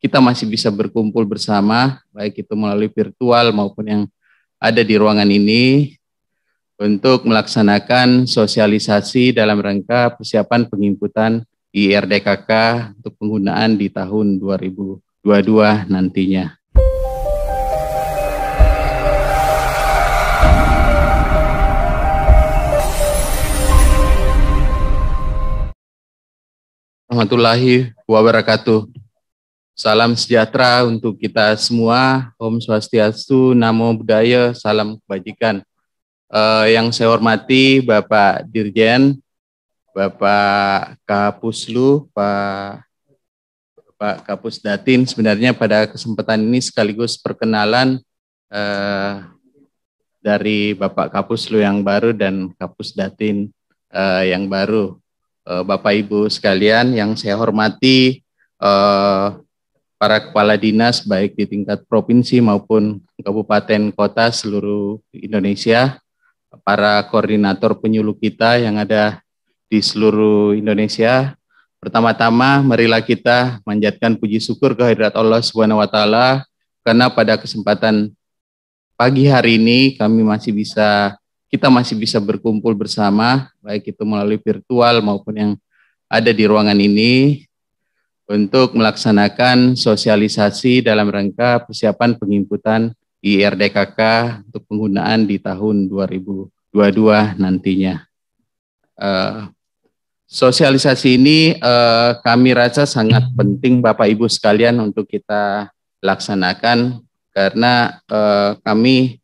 kita masih bisa berkumpul bersama, baik itu melalui virtual maupun yang ada di ruangan ini, untuk melaksanakan sosialisasi dalam rangka persiapan pengimputan IRDKK untuk penggunaan di tahun 2022 nantinya. warahmatullahi wabarakatuh. Salam sejahtera untuk kita semua. Om Swastiastu, Namo Buddhaya, salam kebajikan. Uh, yang saya hormati Bapak Dirjen, Bapak Kapuslu, Pak Pak Kapus Datin. Sebenarnya pada kesempatan ini sekaligus perkenalan uh, dari Bapak Kapuslu yang baru dan Kapus Datin uh, eh, yang baru. Uh, Bapak Ibu sekalian yang saya hormati. Uh, para kepala dinas baik di tingkat provinsi maupun kabupaten kota seluruh Indonesia, para koordinator penyuluh kita yang ada di seluruh Indonesia. Pertama-tama marilah kita manjatkan puji syukur kehadirat Allah Subhanahu wa taala karena pada kesempatan pagi hari ini kami masih bisa kita masih bisa berkumpul bersama baik itu melalui virtual maupun yang ada di ruangan ini untuk melaksanakan sosialisasi dalam rangka persiapan pengimputan IRDKK untuk penggunaan di tahun 2022 nantinya. Eh, sosialisasi ini eh, kami rasa sangat penting Bapak Ibu sekalian untuk kita laksanakan karena eh, kami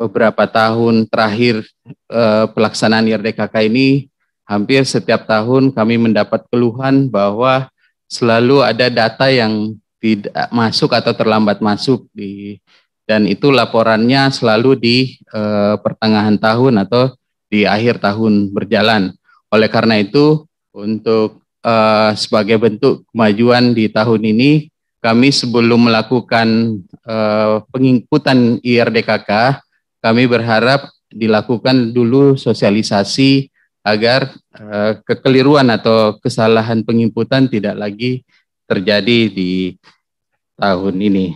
beberapa tahun terakhir pelaksanaan IRDKK ini hampir setiap tahun kami mendapat keluhan bahwa selalu ada data yang tidak masuk atau terlambat masuk di dan itu laporannya selalu di e, pertengahan tahun atau di akhir tahun berjalan. Oleh karena itu untuk e, sebagai bentuk kemajuan di tahun ini kami sebelum melakukan e, pengikutan IRDKK kami berharap dilakukan dulu sosialisasi agar uh, kekeliruan atau kesalahan penginputan tidak lagi terjadi di tahun ini.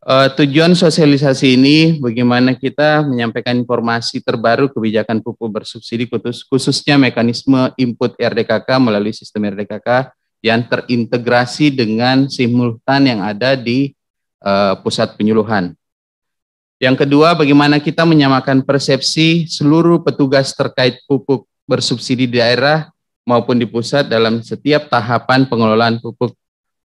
Uh, tujuan sosialisasi ini bagaimana kita menyampaikan informasi terbaru kebijakan pupuk bersubsidi khusus, khususnya mekanisme input RDKK melalui sistem RDKK yang terintegrasi dengan simultan yang ada di uh, pusat penyuluhan. Yang kedua, bagaimana kita menyamakan persepsi seluruh petugas terkait pupuk bersubsidi di daerah maupun di pusat dalam setiap tahapan pengelolaan pupuk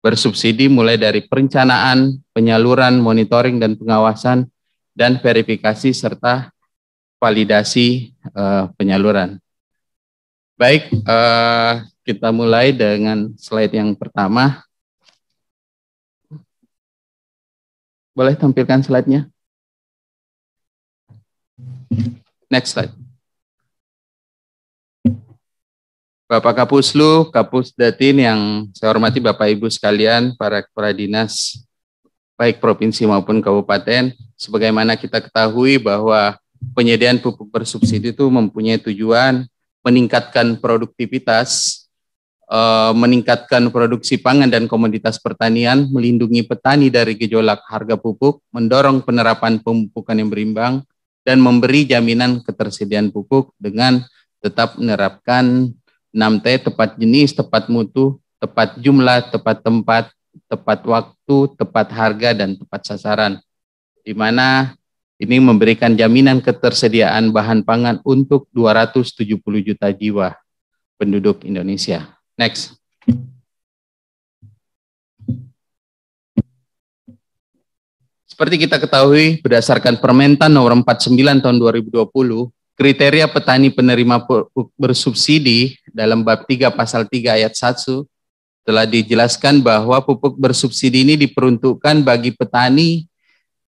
bersubsidi mulai dari perencanaan, penyaluran, monitoring dan pengawasan dan verifikasi serta validasi uh, penyaluran. Baik, uh, kita mulai dengan slide yang pertama. Boleh tampilkan slide-nya? Next slide. Bapak Kapuslu, Kapus Datin yang saya hormati Bapak Ibu sekalian, para kepala dinas baik provinsi maupun kabupaten, sebagaimana kita ketahui bahwa penyediaan pupuk bersubsidi itu mempunyai tujuan meningkatkan produktivitas, eh, meningkatkan produksi pangan dan komoditas pertanian, melindungi petani dari gejolak harga pupuk, mendorong penerapan pemupukan yang berimbang, dan memberi jaminan ketersediaan pupuk dengan tetap menerapkan 6T tepat jenis, tepat mutu, tepat jumlah, tepat tempat, tepat waktu, tepat harga dan tepat sasaran. Di mana ini memberikan jaminan ketersediaan bahan pangan untuk 270 juta jiwa penduduk Indonesia. Next. Seperti kita ketahui berdasarkan Permentan nomor 49 tahun 2020, kriteria petani penerima bersubsidi dalam bab 3 pasal 3 ayat 1 telah dijelaskan bahwa pupuk bersubsidi ini diperuntukkan bagi petani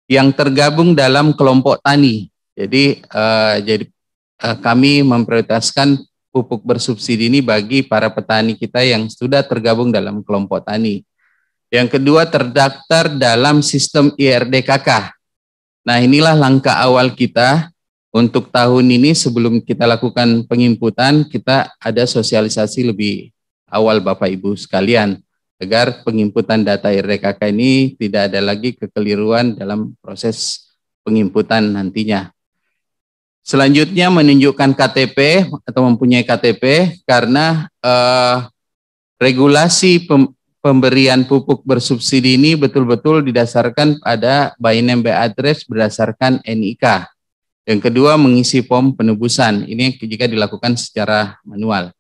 yang tergabung dalam kelompok tani. Jadi eh, jadi eh, kami memprioritaskan pupuk bersubsidi ini bagi para petani kita yang sudah tergabung dalam kelompok tani. Yang kedua terdaftar dalam sistem IRDKK. Nah inilah langkah awal kita untuk tahun ini sebelum kita lakukan pengimputan kita ada sosialisasi lebih awal Bapak Ibu sekalian agar pengimputan data IRDKK ini tidak ada lagi kekeliruan dalam proses pengimputan nantinya. Selanjutnya menunjukkan KTP atau mempunyai KTP karena eh, regulasi pem, pemberian pupuk bersubsidi ini betul-betul didasarkan pada by name by address berdasarkan NIK. Yang kedua mengisi form penebusan. Ini jika dilakukan secara manual.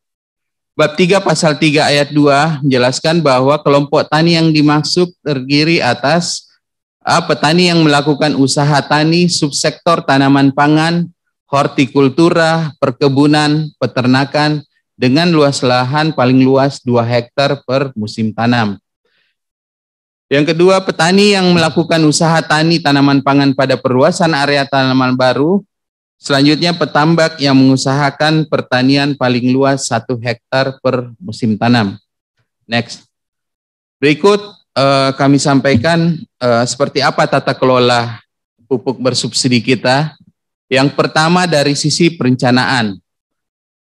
Bab 3 pasal 3 ayat 2 menjelaskan bahwa kelompok tani yang dimaksud terdiri atas A. Petani yang melakukan usaha tani, subsektor tanaman pangan, hortikultura, perkebunan, peternakan, dengan luas lahan paling luas 2 hektar per musim tanam. Yang kedua, petani yang melakukan usaha tani tanaman pangan pada perluasan area tanaman baru. Selanjutnya, petambak yang mengusahakan pertanian paling luas 1 hektar per musim tanam. Next. Berikut eh, kami sampaikan eh, seperti apa tata kelola pupuk bersubsidi kita. Yang pertama dari sisi perencanaan.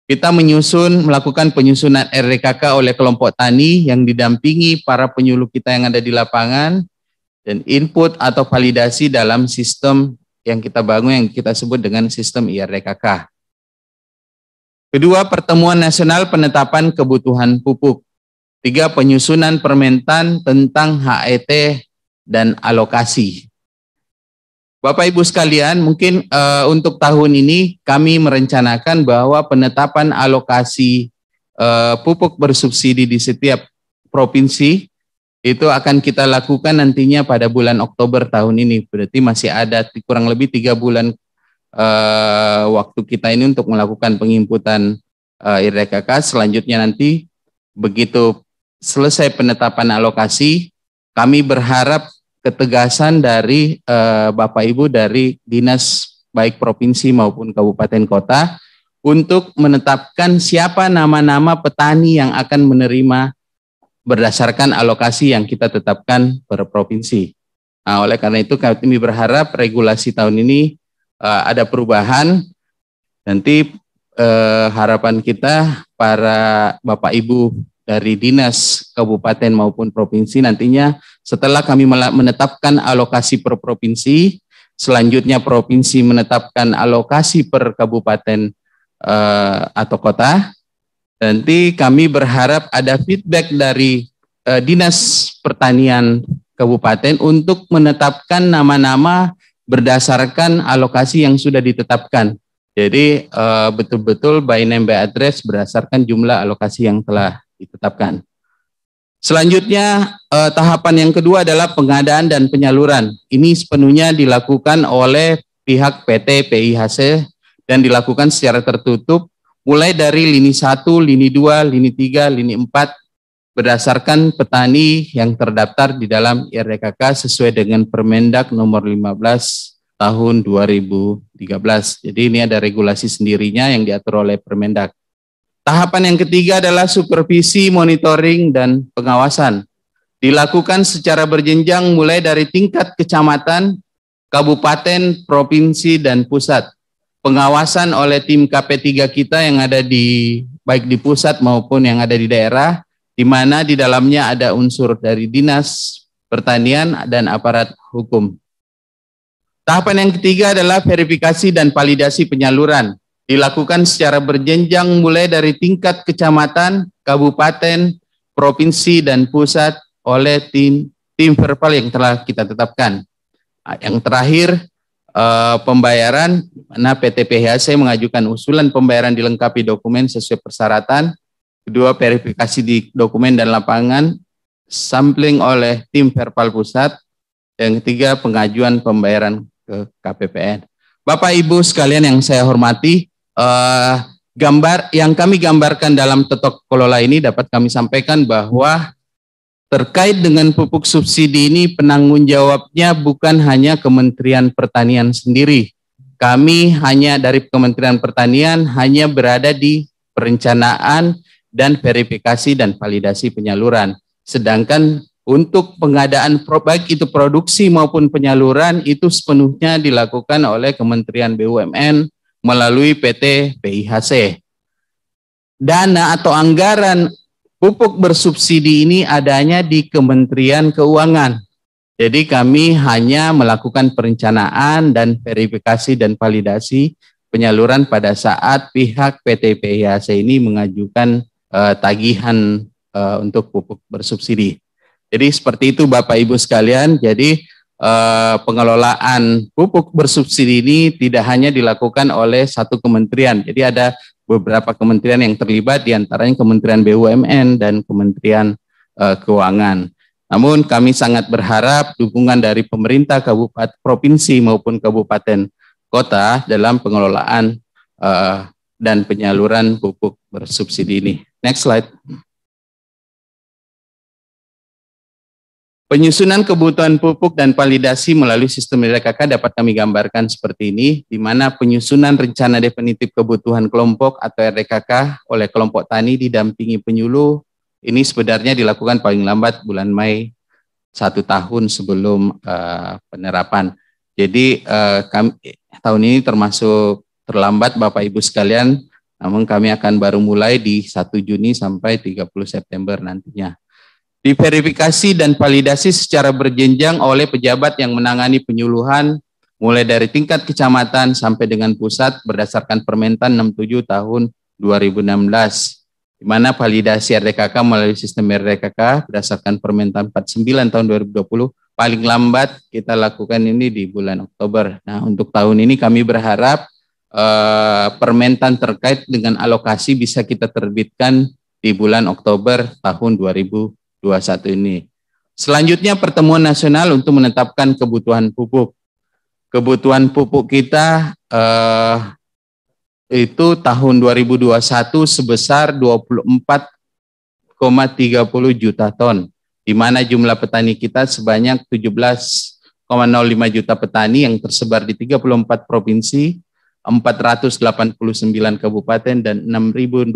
Kita menyusun, melakukan penyusunan RDKK oleh kelompok tani yang didampingi para penyuluh kita yang ada di lapangan dan input atau validasi dalam sistem yang kita bangun yang kita sebut dengan sistem IRDKK. Kedua, pertemuan nasional penetapan kebutuhan pupuk. Tiga, penyusunan permentan tentang HET dan alokasi. Bapak Ibu sekalian, mungkin uh, untuk tahun ini kami merencanakan bahwa penetapan alokasi uh, pupuk bersubsidi di setiap provinsi itu akan kita lakukan nantinya pada bulan Oktober tahun ini. Berarti masih ada kurang lebih tiga bulan uh, waktu kita ini untuk melakukan pengimputan uh, IRKK. Selanjutnya nanti begitu selesai penetapan alokasi, kami berharap ketegasan dari eh, Bapak Ibu dari dinas baik provinsi maupun kabupaten kota untuk menetapkan siapa nama-nama petani yang akan menerima berdasarkan alokasi yang kita tetapkan per provinsi. Nah, oleh karena itu kami berharap regulasi tahun ini uh, ada perubahan. Nanti uh, harapan kita para Bapak Ibu dari dinas kabupaten maupun provinsi nantinya setelah kami menetapkan alokasi per provinsi, selanjutnya provinsi menetapkan alokasi per kabupaten eh, atau kota. Nanti kami berharap ada feedback dari eh, Dinas Pertanian Kabupaten untuk menetapkan nama-nama berdasarkan alokasi yang sudah ditetapkan. Jadi eh, betul-betul by name by address berdasarkan jumlah alokasi yang telah ditetapkan. Selanjutnya eh, tahapan yang kedua adalah pengadaan dan penyaluran. Ini sepenuhnya dilakukan oleh pihak PT PIHC dan dilakukan secara tertutup mulai dari lini 1, lini 2, lini 3, lini 4 berdasarkan petani yang terdaftar di dalam IRDKK sesuai dengan Permendak nomor 15 tahun 2013. Jadi ini ada regulasi sendirinya yang diatur oleh Permendak. Tahapan yang ketiga adalah supervisi, monitoring, dan pengawasan. Dilakukan secara berjenjang mulai dari tingkat kecamatan, kabupaten, provinsi, dan pusat. Pengawasan oleh tim KP3 kita yang ada di baik di pusat maupun yang ada di daerah, di mana di dalamnya ada unsur dari dinas pertanian dan aparat hukum. Tahapan yang ketiga adalah verifikasi dan validasi penyaluran dilakukan secara berjenjang mulai dari tingkat kecamatan, kabupaten, provinsi, dan pusat oleh tim tim verbal yang telah kita tetapkan. Ah, yang terakhir, eh, pembayaran, mana PT PHC mengajukan usulan pembayaran dilengkapi dokumen sesuai persyaratan, kedua verifikasi di dokumen dan lapangan, sampling oleh tim verbal pusat, yang ketiga pengajuan pembayaran ke KPPN. Bapak Ibu sekalian yang saya hormati, uh, gambar yang kami gambarkan dalam tetok kelola ini dapat kami sampaikan bahwa terkait dengan pupuk subsidi ini penanggung jawabnya bukan hanya Kementerian Pertanian sendiri. Kami hanya dari Kementerian Pertanian hanya berada di perencanaan dan verifikasi dan validasi penyaluran. Sedangkan untuk pengadaan baik itu produksi maupun penyaluran itu sepenuhnya dilakukan oleh Kementerian BUMN melalui PT PIHC. Dana atau anggaran pupuk bersubsidi ini adanya di Kementerian Keuangan. Jadi kami hanya melakukan perencanaan dan verifikasi dan validasi penyaluran pada saat pihak PT PIHC ini mengajukan eh, tagihan eh, untuk pupuk bersubsidi. Jadi seperti itu Bapak Ibu sekalian. Jadi Eh, pengelolaan pupuk bersubsidi ini tidak hanya dilakukan oleh satu kementerian. Jadi ada beberapa kementerian yang terlibat, diantaranya Kementerian BUMN dan Kementerian eh, Keuangan. Namun kami sangat berharap dukungan dari pemerintah kabupaten provinsi maupun kabupaten kota dalam pengelolaan eh, dan penyaluran pupuk bersubsidi ini. Next slide. Penyusunan kebutuhan pupuk dan validasi melalui sistem LKK dapat kami gambarkan seperti ini, di mana penyusunan rencana definitif kebutuhan kelompok atau RDKK oleh kelompok tani didampingi penyuluh ini sebenarnya dilakukan paling lambat bulan Mei satu tahun sebelum uh, penerapan. Jadi uh, kami, tahun ini termasuk terlambat Bapak Ibu sekalian, namun kami akan baru mulai di 1 Juni sampai 30 September nantinya diverifikasi dan validasi secara berjenjang oleh pejabat yang menangani penyuluhan mulai dari tingkat kecamatan sampai dengan pusat berdasarkan Permentan 67 tahun 2016 di mana validasi RDKK melalui sistem RDKK berdasarkan Permentan 49 tahun 2020 paling lambat kita lakukan ini di bulan Oktober. Nah, untuk tahun ini kami berharap eh, Permentan terkait dengan alokasi bisa kita terbitkan di bulan Oktober tahun 2020. 21 ini. Selanjutnya pertemuan nasional untuk menetapkan kebutuhan pupuk. Kebutuhan pupuk kita eh, itu tahun 2021 sebesar 24,30 juta ton, di mana jumlah petani kita sebanyak 17,05 juta petani yang tersebar di 34 provinsi, 489 kabupaten dan 6.229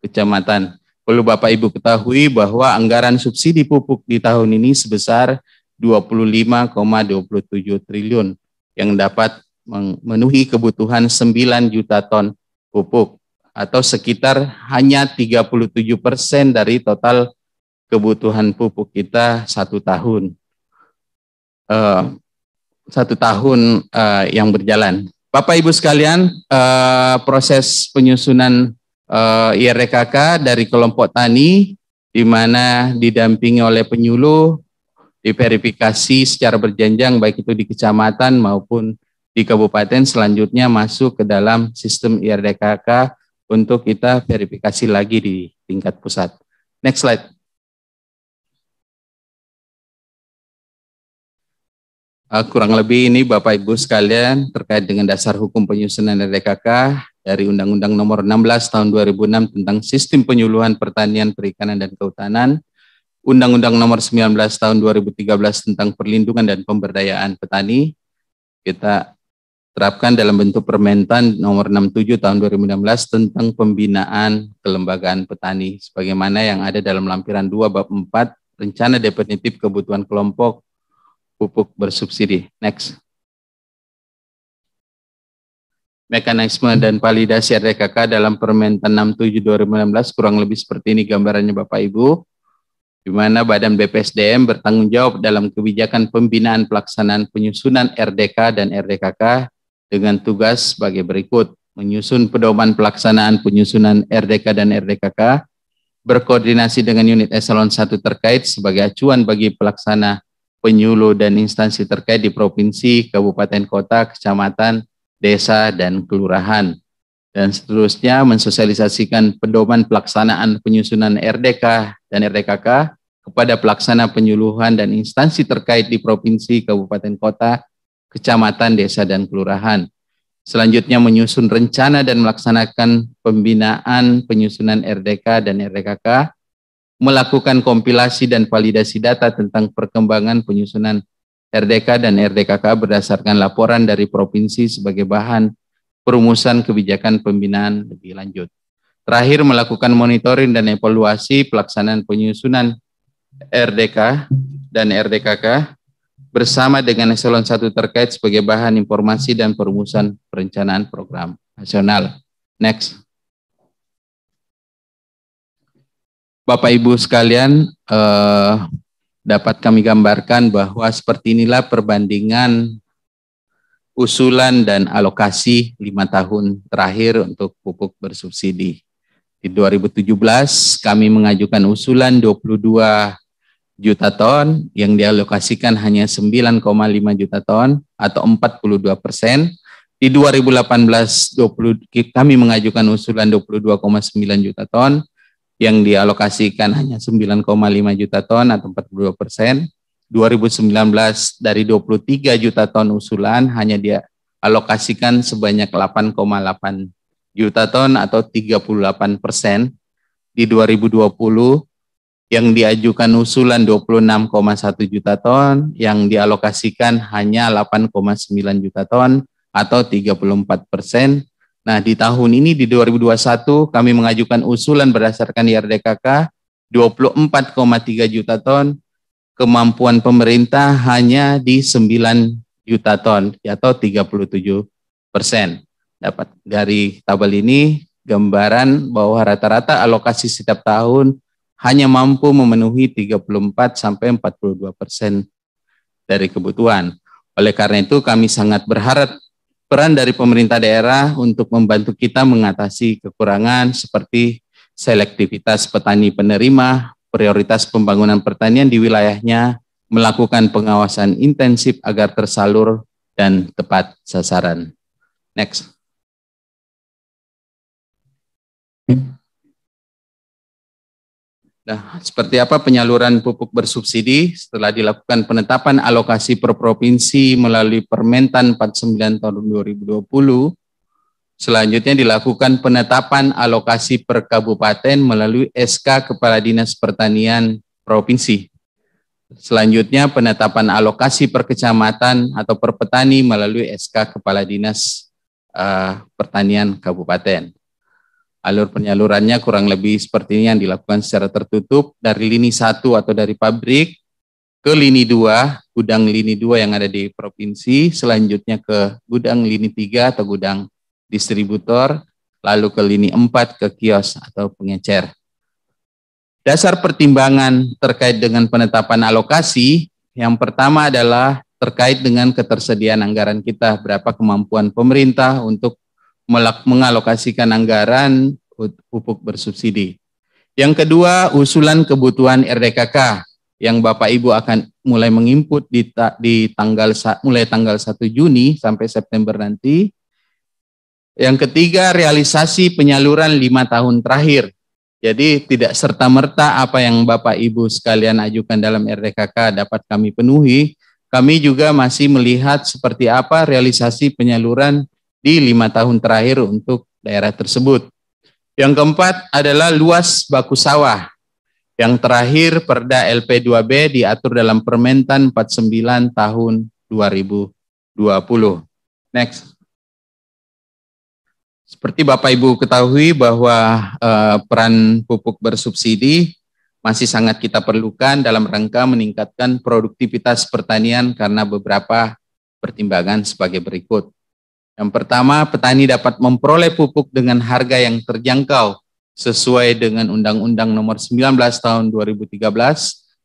kecamatan. Perlu Bapak Ibu ketahui bahwa anggaran subsidi pupuk di tahun ini sebesar 25,27 triliun yang dapat memenuhi kebutuhan 9 juta ton pupuk atau sekitar hanya 37 persen dari total kebutuhan pupuk kita satu tahun. Uh, satu tahun uh, yang berjalan. Bapak Ibu sekalian, uh, proses penyusunan uh, eh, IRKK iya, dari kelompok tani di mana didampingi oleh penyuluh diverifikasi secara berjenjang baik itu di kecamatan maupun di kabupaten selanjutnya masuk ke dalam sistem IRDKK iya, untuk kita verifikasi lagi di tingkat pusat. Next slide. Uh, kurang lebih ini Bapak Ibu sekalian terkait dengan dasar hukum penyusunan IRDKK. Iya, dari Undang-Undang Nomor 16 Tahun 2006 tentang Sistem Penyuluhan Pertanian, Perikanan dan Kehutanan, Undang-Undang Nomor 19 Tahun 2013 tentang Perlindungan dan Pemberdayaan Petani. Kita terapkan dalam bentuk Permentan Nomor 67 Tahun 2016 tentang Pembinaan Kelembagaan Petani sebagaimana yang ada dalam lampiran 2 bab 4 Rencana Definitif Kebutuhan Kelompok Pupuk Bersubsidi. Next mekanisme dan validasi RDKK dalam Permen 67 2016 kurang lebih seperti ini gambarannya Bapak Ibu di mana Badan BPSDM bertanggung jawab dalam kebijakan pembinaan pelaksanaan penyusunan RDK dan RDKK dengan tugas sebagai berikut menyusun pedoman pelaksanaan penyusunan RDK dan RDKK berkoordinasi dengan unit eselon 1 terkait sebagai acuan bagi pelaksana penyuluh dan instansi terkait di provinsi, kabupaten kota, kecamatan, desa dan kelurahan dan seterusnya mensosialisasikan pedoman pelaksanaan penyusunan RDK dan RDKK kepada pelaksana penyuluhan dan instansi terkait di provinsi, kabupaten, kota, kecamatan, desa, dan kelurahan. Selanjutnya menyusun rencana dan melaksanakan pembinaan penyusunan RDK dan RDKK, melakukan kompilasi dan validasi data tentang perkembangan penyusunan RDK dan RDKK berdasarkan laporan dari provinsi sebagai bahan perumusan kebijakan pembinaan lebih lanjut. Terakhir, melakukan monitoring dan evaluasi pelaksanaan penyusunan RDK dan RDKK bersama dengan eselon satu terkait sebagai bahan informasi dan perumusan perencanaan program nasional. Next. Bapak Ibu sekalian, eh, dapat kami gambarkan bahwa seperti inilah perbandingan usulan dan alokasi lima tahun terakhir untuk pupuk bersubsidi. Di 2017 kami mengajukan usulan 22 juta ton yang dialokasikan hanya 9,5 juta ton atau 42 persen. Di 2018 20, kami mengajukan usulan 22,9 juta ton yang dialokasikan hanya 9,5 juta ton atau 42 persen. 2019 dari 23 juta ton usulan hanya dia alokasikan sebanyak 8,8 juta ton atau 38 persen. Di 2020 yang diajukan usulan 26,1 juta ton, yang dialokasikan hanya 8,9 juta ton atau 34 persen Nah, di tahun ini di 2021 kami mengajukan usulan berdasarkan IRDKK 24,3 juta ton, kemampuan pemerintah hanya di 9 juta ton atau 37 persen. Dapat dari tabel ini gambaran bahwa rata-rata alokasi setiap tahun hanya mampu memenuhi 34 sampai 42 persen dari kebutuhan. Oleh karena itu kami sangat berharap peran dari pemerintah daerah untuk membantu kita mengatasi kekurangan seperti selektivitas petani penerima, prioritas pembangunan pertanian di wilayahnya, melakukan pengawasan intensif agar tersalur dan tepat sasaran. Next. Nah, seperti apa penyaluran pupuk bersubsidi setelah dilakukan penetapan alokasi per provinsi melalui Permentan 49 tahun 2020, selanjutnya dilakukan penetapan alokasi per kabupaten melalui SK Kepala Dinas Pertanian Provinsi. Selanjutnya penetapan alokasi per kecamatan atau per petani melalui SK Kepala Dinas uh, Pertanian Kabupaten. Alur penyalurannya kurang lebih seperti ini yang dilakukan secara tertutup dari lini satu atau dari pabrik ke lini dua, gudang lini dua yang ada di provinsi, selanjutnya ke gudang lini tiga atau gudang distributor, lalu ke lini empat ke kios atau pengecer. Dasar pertimbangan terkait dengan penetapan alokasi yang pertama adalah terkait dengan ketersediaan anggaran kita, berapa kemampuan pemerintah untuk mengalokasikan anggaran pupuk bersubsidi. Yang kedua, usulan kebutuhan RDKK yang Bapak Ibu akan mulai menginput di, ta di tanggal mulai tanggal 1 Juni sampai September nanti. Yang ketiga, realisasi penyaluran lima tahun terakhir. Jadi tidak serta-merta apa yang Bapak Ibu sekalian ajukan dalam RDKK dapat kami penuhi. Kami juga masih melihat seperti apa realisasi penyaluran di lima tahun terakhir untuk daerah tersebut. Yang keempat adalah luas baku sawah. Yang terakhir Perda LP2B diatur dalam Permentan 49 tahun 2020. Next. Seperti Bapak Ibu ketahui bahwa eh, peran pupuk bersubsidi masih sangat kita perlukan dalam rangka meningkatkan produktivitas pertanian karena beberapa pertimbangan sebagai berikut. Yang pertama, petani dapat memperoleh pupuk dengan harga yang terjangkau sesuai dengan Undang-Undang Nomor 19 Tahun 2013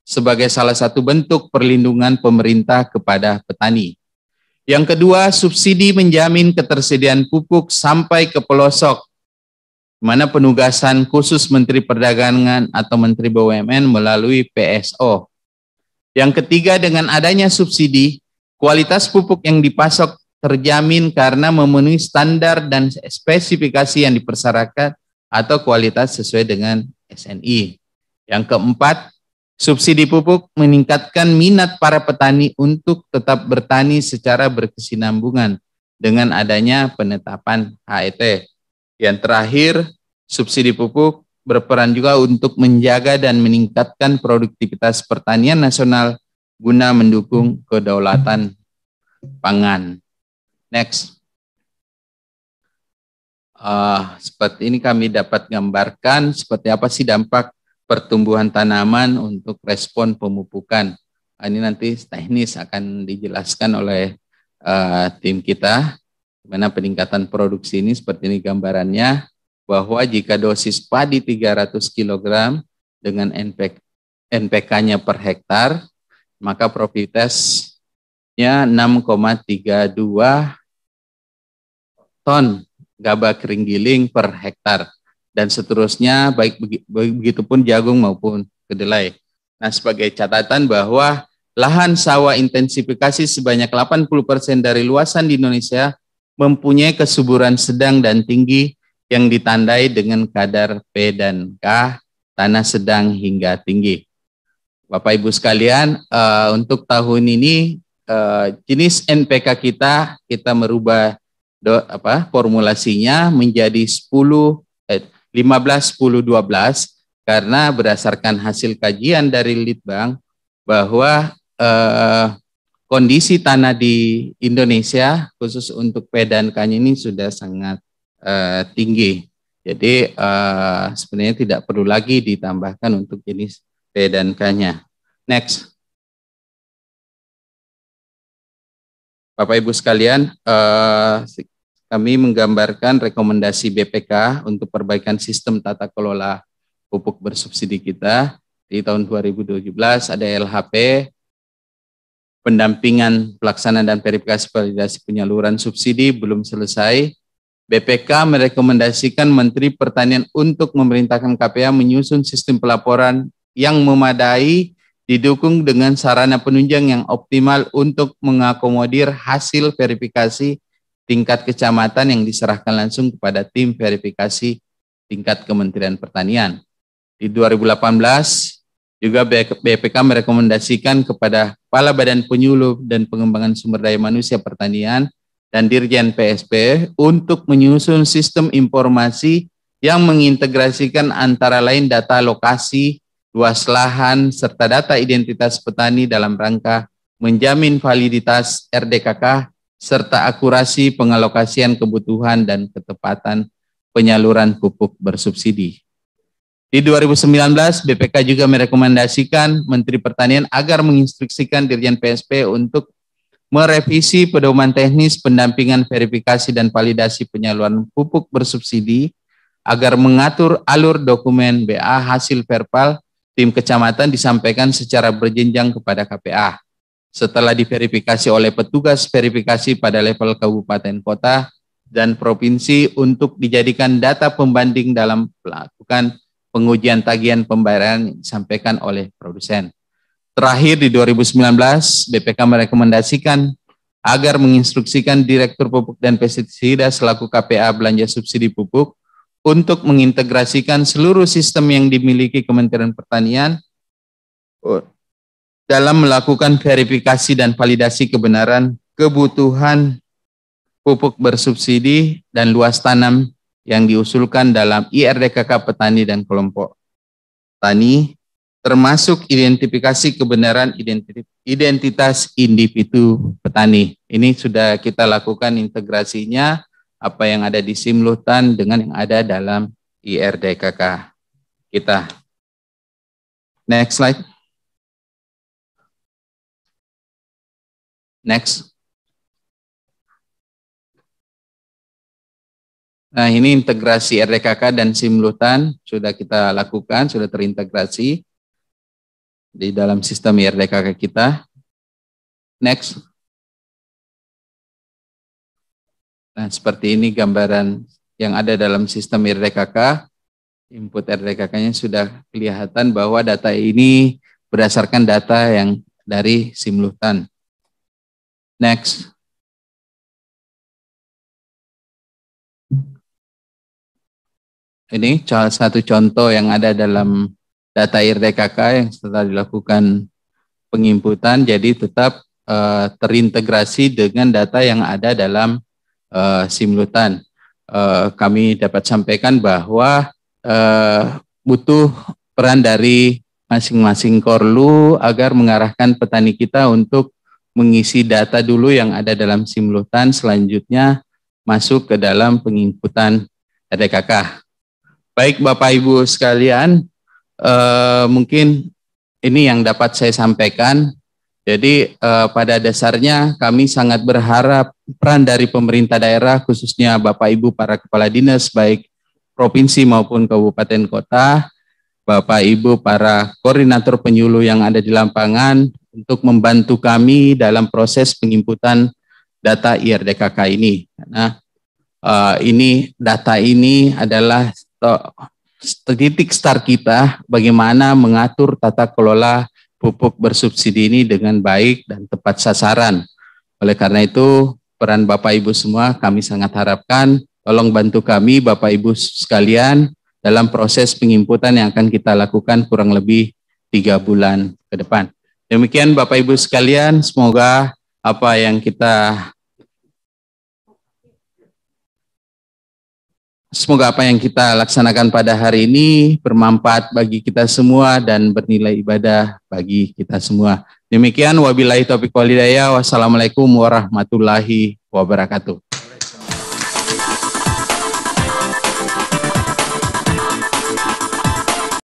sebagai salah satu bentuk perlindungan pemerintah kepada petani. Yang kedua, subsidi menjamin ketersediaan pupuk sampai ke pelosok, mana penugasan khusus Menteri Perdagangan atau Menteri BUMN melalui PSO. Yang ketiga, dengan adanya subsidi, kualitas pupuk yang dipasok terjamin karena memenuhi standar dan spesifikasi yang dipersyaratkan atau kualitas sesuai dengan SNI. Yang keempat, subsidi pupuk meningkatkan minat para petani untuk tetap bertani secara berkesinambungan dengan adanya penetapan HET. Yang terakhir, subsidi pupuk berperan juga untuk menjaga dan meningkatkan produktivitas pertanian nasional guna mendukung kedaulatan pangan. Next. Uh, seperti ini kami dapat gambarkan seperti apa sih dampak pertumbuhan tanaman untuk respon pemupukan. Ah, ini nanti teknis akan dijelaskan oleh uh, tim kita. Mana peningkatan produksi ini seperti ini gambarannya bahwa jika dosis padi 300 kg dengan NPK-nya per hektar, maka profitas ya 6,32 ton gabah kering giling per hektar dan seterusnya baik begitu pun jagung maupun kedelai. Nah, sebagai catatan bahwa lahan sawah intensifikasi sebanyak 80% dari luasan di Indonesia mempunyai kesuburan sedang dan tinggi yang ditandai dengan kadar P dan K tanah sedang hingga tinggi. Bapak Ibu sekalian, uh, untuk tahun ini Eh, jenis NPK kita kita merubah do, apa formulasinya menjadi 10 eh, 15 10 12 karena berdasarkan hasil kajian dari Litbang bahwa eh, kondisi tanah di Indonesia khusus untuk pedan pedankannya ini sudah sangat eh, tinggi. Jadi eh, sebenarnya tidak perlu lagi ditambahkan untuk jenis pedankannya. Next. Bapak Ibu sekalian, eh, kami menggambarkan rekomendasi BPK untuk perbaikan sistem tata kelola pupuk bersubsidi kita di tahun 2017 ada LHP pendampingan pelaksanaan dan verifikasi validasi penyaluran subsidi belum selesai. BPK merekomendasikan Menteri Pertanian untuk memerintahkan KPA menyusun sistem pelaporan yang memadai didukung dengan sarana penunjang yang optimal untuk mengakomodir hasil verifikasi tingkat kecamatan yang diserahkan langsung kepada tim verifikasi tingkat Kementerian Pertanian. Di 2018 juga BPK merekomendasikan kepada Kepala Badan Penyuluh dan Pengembangan Sumber Daya Manusia Pertanian dan Dirjen PSP untuk menyusun sistem informasi yang mengintegrasikan antara lain data lokasi, luas lahan, serta data identitas petani dalam rangka menjamin validitas RDKK serta akurasi pengalokasian kebutuhan dan ketepatan penyaluran pupuk bersubsidi. Di 2019, BPK juga merekomendasikan Menteri Pertanian agar menginstruksikan Dirjen PSP untuk merevisi pedoman teknis pendampingan verifikasi dan validasi penyaluran pupuk bersubsidi agar mengatur alur dokumen BA hasil verbal tim kecamatan disampaikan secara berjenjang kepada KPA. Setelah diverifikasi oleh petugas verifikasi pada level kabupaten kota dan provinsi untuk dijadikan data pembanding dalam melakukan pengujian tagihan pembayaran yang disampaikan oleh produsen. Terakhir di 2019, BPK merekomendasikan agar menginstruksikan Direktur Pupuk dan Pestisida selaku KPA Belanja Subsidi Pupuk untuk mengintegrasikan seluruh sistem yang dimiliki Kementerian Pertanian oh, dalam melakukan verifikasi dan validasi kebenaran kebutuhan pupuk bersubsidi dan luas tanam yang diusulkan dalam IRDKK petani dan kelompok tani termasuk identifikasi kebenaran identitas individu petani. Ini sudah kita lakukan integrasinya apa yang ada di Simlutan dengan yang ada dalam IRDKK kita. Next slide. Next. Nah, ini integrasi RDKK dan Simlutan sudah kita lakukan, sudah terintegrasi di dalam sistem IRDKK kita. Next. Nah, seperti ini gambaran yang ada dalam sistem RDKK. Input RDKK-nya sudah kelihatan bahwa data ini berdasarkan data yang dari Simlutan. Next. Ini salah satu contoh yang ada dalam data RDKK yang setelah dilakukan pengimputan jadi tetap eh, terintegrasi dengan data yang ada dalam uh, simultan. Uh, kami dapat sampaikan bahwa uh, butuh peran dari masing-masing korlu agar mengarahkan petani kita untuk mengisi data dulu yang ada dalam simultan, selanjutnya masuk ke dalam penginputan RDKK. Baik Bapak Ibu sekalian, eh, mungkin ini yang dapat saya sampaikan. Jadi eh, pada dasarnya kami sangat berharap peran dari pemerintah daerah khususnya Bapak Ibu para kepala dinas baik provinsi maupun kabupaten kota, Bapak Ibu para koordinator penyuluh yang ada di lapangan untuk membantu kami dalam proses pengimputan data IRDKK ini. Nah eh, ini data ini adalah titik start kita bagaimana mengatur tata kelola pupuk bersubsidi ini dengan baik dan tepat sasaran. Oleh karena itu, peran Bapak Ibu semua kami sangat harapkan tolong bantu kami Bapak Ibu sekalian dalam proses pengimputan yang akan kita lakukan kurang lebih tiga bulan ke depan. Demikian Bapak Ibu sekalian, semoga apa yang kita Semoga apa yang kita laksanakan pada hari ini bermanfaat bagi kita semua dan bernilai ibadah bagi kita semua. Demikian wabillahi taufiq walhidayah. Wassalamualaikum warahmatullahi wabarakatuh.